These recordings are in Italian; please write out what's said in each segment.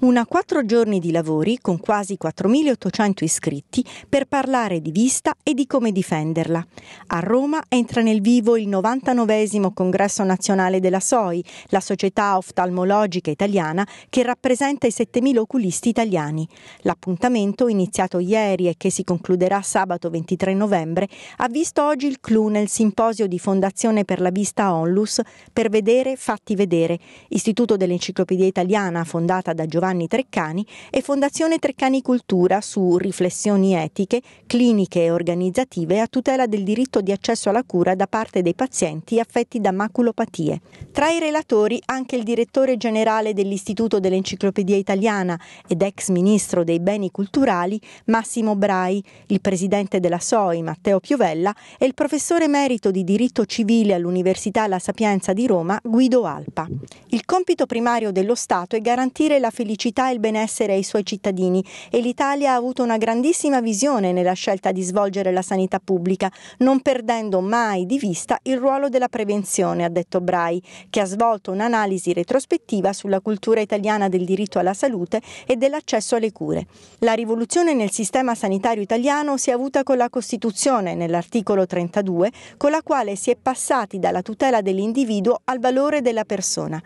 una quattro giorni di lavori con quasi 4.800 iscritti per parlare di vista e di come difenderla. A Roma entra nel vivo il 99 Congresso Nazionale della SOI, la società oftalmologica italiana che rappresenta i 7.000 oculisti italiani. L'appuntamento, iniziato ieri e che si concluderà sabato 23 novembre, ha visto oggi il clou nel simposio di Fondazione per la Vista Onlus per vedere fatti vedere, istituto dell'enciclopedia italiana fondata da Giovanni Giovanni Treccani e Fondazione Treccani Cultura su riflessioni etiche, cliniche e organizzative a tutela del diritto di accesso alla cura da parte dei pazienti affetti da maculopatie. Tra i relatori anche il direttore generale dell'Istituto dell'Enciclopedia Italiana ed ex ministro dei beni culturali Massimo Brai, il presidente della SOI Matteo Piovella e il professore emerito di diritto civile all'Università La Sapienza di Roma Guido Alpa. Il compito primario dello Stato è garantire la felicità felicità e il benessere ai suoi cittadini e l'Italia ha avuto una grandissima visione nella scelta di svolgere la sanità pubblica, non perdendo mai di vista il ruolo della prevenzione, ha detto Brai, che ha svolto un'analisi retrospettiva sulla cultura italiana del diritto alla salute e dell'accesso alle cure. La rivoluzione nel sistema sanitario italiano si è avuta con la Costituzione, nell'articolo 32, con la quale si è passati dalla tutela dell'individuo al valore della persona.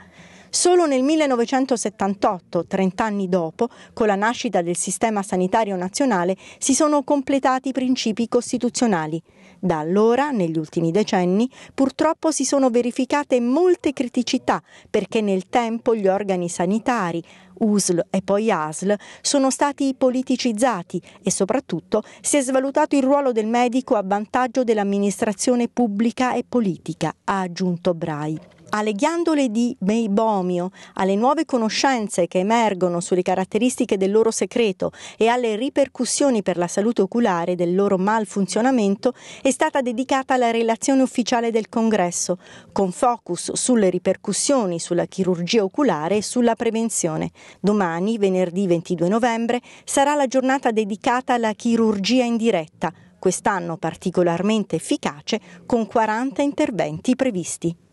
Solo nel 1978, 30 anni dopo, con la nascita del Sistema Sanitario Nazionale, si sono completati i principi costituzionali. Da allora, negli ultimi decenni, purtroppo si sono verificate molte criticità perché nel tempo gli organi sanitari, USL e poi ASL, sono stati politicizzati e soprattutto si è svalutato il ruolo del medico a vantaggio dell'amministrazione pubblica e politica, ha aggiunto Brai alle ghiandole di meibomio, alle nuove conoscenze che emergono sulle caratteristiche del loro secreto e alle ripercussioni per la salute oculare del loro malfunzionamento, è stata dedicata la relazione ufficiale del congresso, con focus sulle ripercussioni sulla chirurgia oculare e sulla prevenzione. Domani, venerdì 22 novembre, sarà la giornata dedicata alla chirurgia in diretta quest'anno particolarmente efficace, con 40 interventi previsti.